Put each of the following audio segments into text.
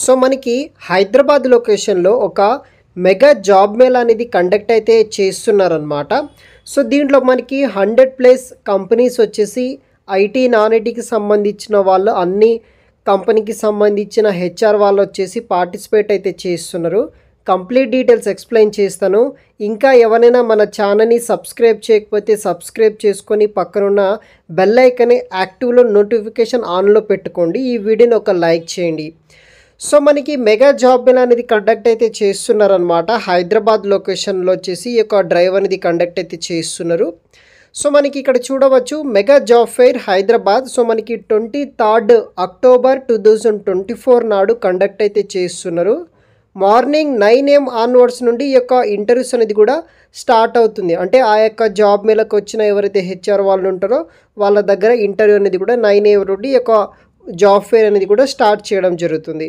so మనకి హైదరాబాద్ లొకేషన్లో ఒక మెగా జాబ్ మేల్ అనేది కండక్ట్ అయితే చేస్తున్నారనమాట సో దీంట్లో మనకి హండ్రెడ్ ప్లస్ కంపెనీస్ వచ్చేసి ఐటీ నాన్ ఐటీకి సంబంధించిన వాళ్ళు అన్ని కంపెనీకి సంబంధించిన హెచ్ఆర్ వాళ్ళు వచ్చేసి పార్టిసిపేట్ అయితే చేస్తున్నారు కంప్లీట్ డీటెయిల్స్ ఎక్స్ప్లెయిన్ చేస్తాను ఇంకా ఎవరైనా మన ఛానల్ని సబ్స్క్రైబ్ చేయకపోతే సబ్స్క్రైబ్ చేసుకొని పక్కనున్న బెల్ ఐకన్ యాక్టివ్లో నోటిఫికేషన్ ఆన్లో పెట్టుకోండి ఈ వీడియోని ఒక లైక్ చేయండి సో మనకి మెగా జాబ్ మేళ అనేది కండక్ట్ అయితే చేస్తున్నారనమాట హైదరాబాద్ లొకేషన్లో వచ్చేసి ఈ యొక్క డ్రైవ్ అనేది కండక్ట్ అయితే చేస్తున్నారు సో మనకి ఇక్కడ చూడవచ్చు mega job fair Hyderabad so మనకి twenty third October two twenty four నాడు కండక్ట్ అయితే చేస్తున్నారు మార్నింగ్ నైన్ ఏఎం ఆన్వర్డ్స్ నుండి ఈ యొక్క ఇంటర్వ్యూస్ అనేది కూడా స్టార్ట్ అవుతుంది అంటే ఆ యొక్క జాబ్ మేళకు వచ్చిన ఎవరైతే హెచ్ఆర్ వాళ్ళు ఉంటారో వాళ్ళ దగ్గర ఇంటర్వ్యూ అనేది కూడా నైన్ ఏఎం నుండి ఈ యొక్క జాబ్ ఫేర్ అనేది కూడా స్టార్ట్ చేయడం జరుగుతుంది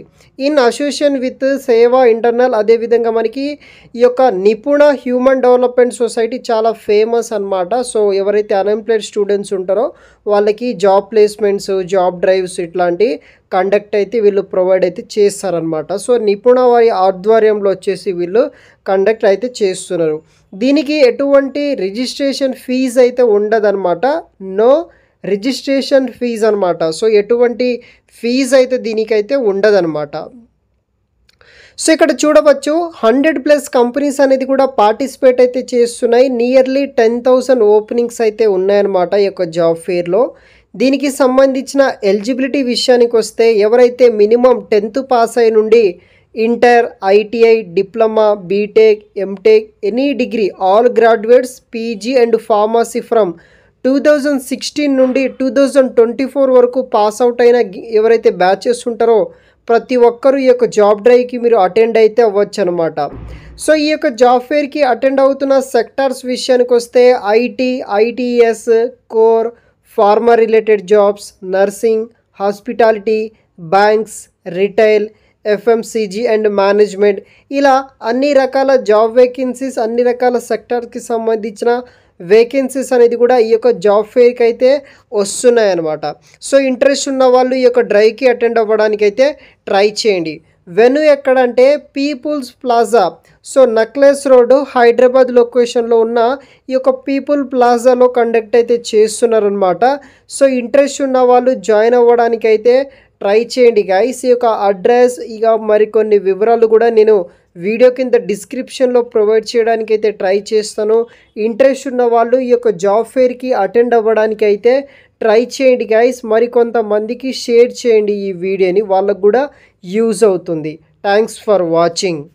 in association with Seva internal అదేవిధంగా మనకి ఈ యొక్క నిపుణ హ్యూమన్ డెవలప్మెంట్ సొసైటీ చాలా ఫేమస్ అనమాట సో ఎవరైతే అన్ఎంప్లాయిడ్ స్టూడెంట్స్ ఉంటారో వాళ్ళకి జాబ్ ప్లేస్మెంట్స్ జాబ్ డ్రైవ్స్ ఇట్లాంటి కండక్ట్ అయితే వీళ్ళు ప్రొవైడ్ అయితే చేస్తారనమాట సో నిపుణ వారి ఆధ్వర్యంలో వచ్చేసి వీళ్ళు కండక్ట్ అయితే చేస్తున్నారు దీనికి ఎటువంటి రిజిస్ట్రేషన్ ఫీజు అయితే ఉండదన్నమాట నో రిజిస్ట్రేషన్ ఫీజ్ అనమాట సో ఎటువంటి ఫీజ్ అయితే దీనికైతే ఉండదనమాట సో ఇక్కడ చూడవచ్చు హండ్రెడ్ ప్లస్ కంపెనీస్ అనేది కూడా పార్టిసిపేట్ అయితే చేస్తున్నాయి నియర్లీ టెన్ థౌసండ్ ఓపెనింగ్స్ అయితే ఉన్నాయన్నమాట ఈ యొక్క జాబ్ ఫేర్లో దీనికి సంబంధించిన ఎలిజిబిలిటీ విషయానికి వస్తే ఎవరైతే మినిమం టెన్త్ పాస్ అయి నుండి inter ITI diploma BTech MTech any degree all graduates PG and pharmacy from 2016 నుండి 2024 వరకు పాస్ అవుట్ అయిన ఎవరైతే బ్యాచెస్ ఉంటారో ప్రతి ఒక్కరు ఈక జాబ్ డ్రైకి మీరు అటెండ్ అయితే వొచ్చు అన్నమాట సో ఈక జాబ్ ఫెర్కి అటెండ్ అవుతున్న సెక్టర్స్ విషయానికి వస్తే IT ITES core pharma related jobs nursing hospitality banks retail FMCG and management ఇలా అన్ని రకాల జాబ్ వేకన్సీస్ అన్ని రకాల సెక్టార్కి సంబంధించిన వేకెన్సీస్ అనేది కూడా ఈ యొక్క జాబ్ ఫెయిర్కి అయితే వస్తున్నాయన్నమాట సో ఇంట్రెస్ట్ ఉన్న వాళ్ళు ఈ యొక్క డ్రైవ్కి అటెండ్ అవ్వడానికి అయితే ట్రై చేయండి వెను ఎక్కడంటే people's plaza so necklace road Hyderabad లొకేషన్లో ఉన్న ఈ యొక్క పీపుల్ ప్లాజాలో కండక్ట్ అయితే చేస్తున్నారనమాట సో ఇంట్రెస్ట్ ఉన్న వాళ్ళు జాయిన్ అవ్వడానికి అయితే ట్రై చేయండి గైస్ ఈ యొక్క అడ్రస్ ఇక మరికొన్ని వివరాలు కూడా నేను వీడియో కింద డిస్క్రిప్షన్లో ప్రొవైడ్ చేయడానికి అయితే ట్రై చేస్తాను ఇంట్రెస్ట్ ఉన్న వాళ్ళు ఈ యొక్క జాబ్ ఫేర్కి అటెండ్ అవ్వడానికి అయితే ట్రై చేయండి గాయస్ మరికొంతమందికి షేర్ చేయండి ఈ వీడియోని వాళ్ళకు కూడా యూజ్ అవుతుంది థ్యాంక్స్ ఫర్ వాచింగ్